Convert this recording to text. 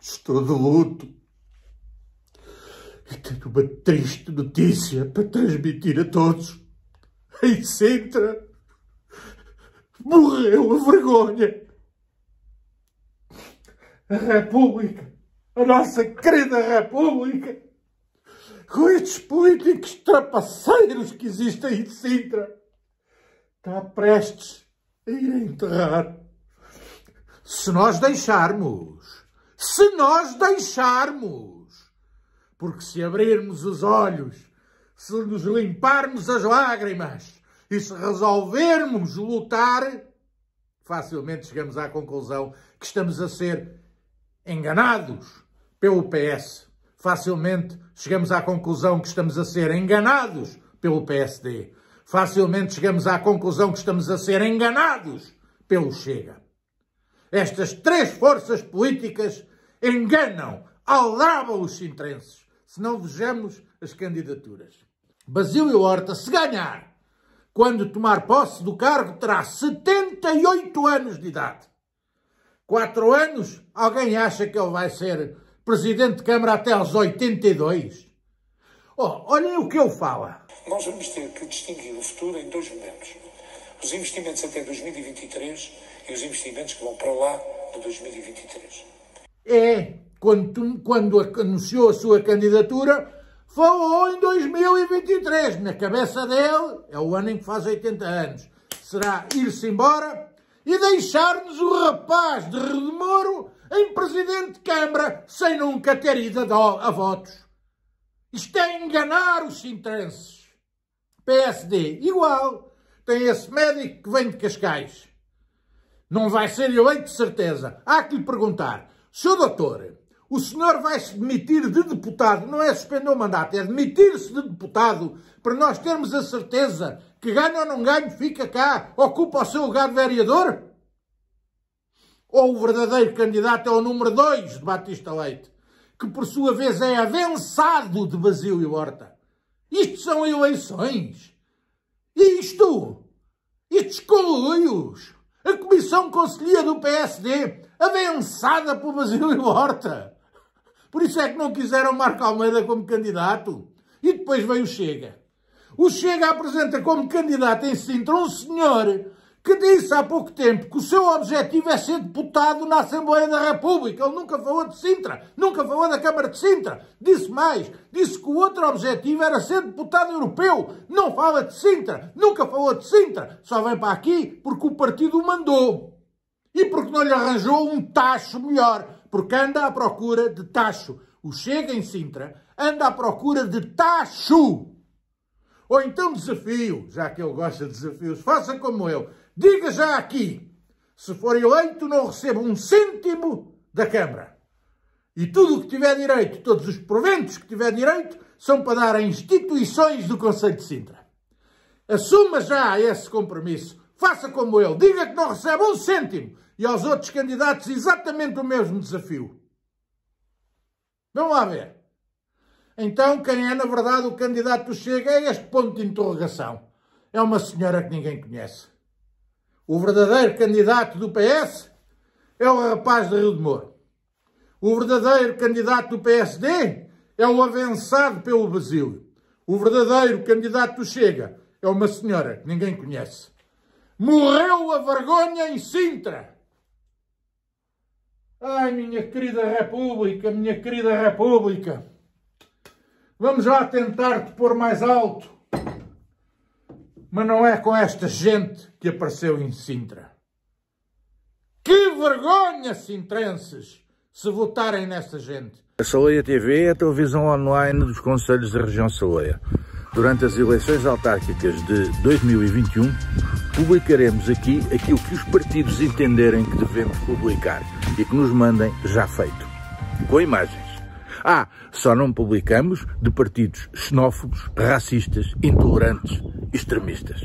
Estou de luto. E tenho uma triste notícia para transmitir a todos. Em Sintra morreu a vergonha. A República, a nossa querida República, com estes políticos trapaceiros que existem em Sintra, está prestes a ir enterrar. Se nós deixarmos se nós deixarmos. Porque se abrirmos os olhos, se nos limparmos as lágrimas e se resolvermos lutar, facilmente chegamos à conclusão que estamos a ser enganados pelo PS. Facilmente chegamos à conclusão que estamos a ser enganados pelo PSD. Facilmente chegamos à conclusão que estamos a ser enganados pelo Chega. Estas três forças políticas enganam, alabam os sintrenses, se não vejamos as candidaturas. Basílio Horta, se ganhar, quando tomar posse do cargo, terá 78 anos de idade. Quatro anos, alguém acha que ele vai ser presidente de Câmara até aos 82? Oh, olhem o que ele fala. Nós vamos ter que distinguir o futuro em dois momentos. Os investimentos até 2023 e os investimentos que vão para lá de 2023 é, quando, quando anunciou a sua candidatura, falou em 2023. Na cabeça dele, é o ano em que faz 80 anos, será ir-se embora e deixar-nos o rapaz de Redemoro em presidente de Câmara sem nunca ter ido a, votos. Isto é enganar os sintenses. PSD, igual. Tem esse médico que vem de Cascais. Não vai ser eleito, de certeza. Há que lhe perguntar. Senhor doutor, o senhor vai se demitir de deputado, não é suspender o mandato, é demitir-se de deputado, para nós termos a certeza que ganha ou não ganha, fica cá, ocupa o seu lugar de vereador? Ou o verdadeiro candidato é o número 2 de Batista Leite, que por sua vez é avançado de Basílio Horta? Isto são eleições! Isto! Estes exclui comissão conselhia do PSD, avançada por e Horta. Por isso é que não quiseram Marco Almeida como candidato. E depois veio o Chega. O Chega apresenta como candidato em Sintra um senhor que disse há pouco tempo que o seu objetivo é ser deputado na Assembleia da República. Ele nunca falou de Sintra, nunca falou da Câmara de Sintra. Disse mais, disse que o outro objetivo era ser deputado europeu. Não fala de Sintra, nunca falou de Sintra. Só vem para aqui porque o partido o mandou. E porque não lhe arranjou um tacho melhor, porque anda à procura de tacho. O Chega em Sintra anda à procura de tacho. Ou então desafio, já que ele gosta de desafios, faça como eu Diga já aqui, se for eleito não recebo um cêntimo da Câmara. E tudo o que tiver direito, todos os proventos que tiver direito, são para dar a instituições do Conselho de Sintra. Assuma já esse compromisso. Faça como eu. Diga que não recebe um cêntimo. E aos outros candidatos exatamente o mesmo desafio. Vamos lá ver. Então, quem é, na verdade, o candidato Chega é este ponto de interrogação. É uma senhora que ninguém conhece. O verdadeiro candidato do PS é o rapaz de Rio de Moro. O verdadeiro candidato do PSD é o avançado pelo Brasil. O verdadeiro candidato do Chega é uma senhora que ninguém conhece. Morreu a vergonha em Sintra. Ai, minha querida República, minha querida República. Vamos lá tentar te pôr mais alto mas não é com esta gente que apareceu em Sintra. Que vergonha, sintrenses, se votarem nesta gente. A Saleia TV é a televisão online dos Conselhos da Região Saleia. Durante as eleições autárquicas de 2021, publicaremos aqui aquilo que os partidos entenderem que devemos publicar e que nos mandem já feito, com imagens. Ah, só não publicamos de partidos xenófobos, racistas, intolerantes, extremistas.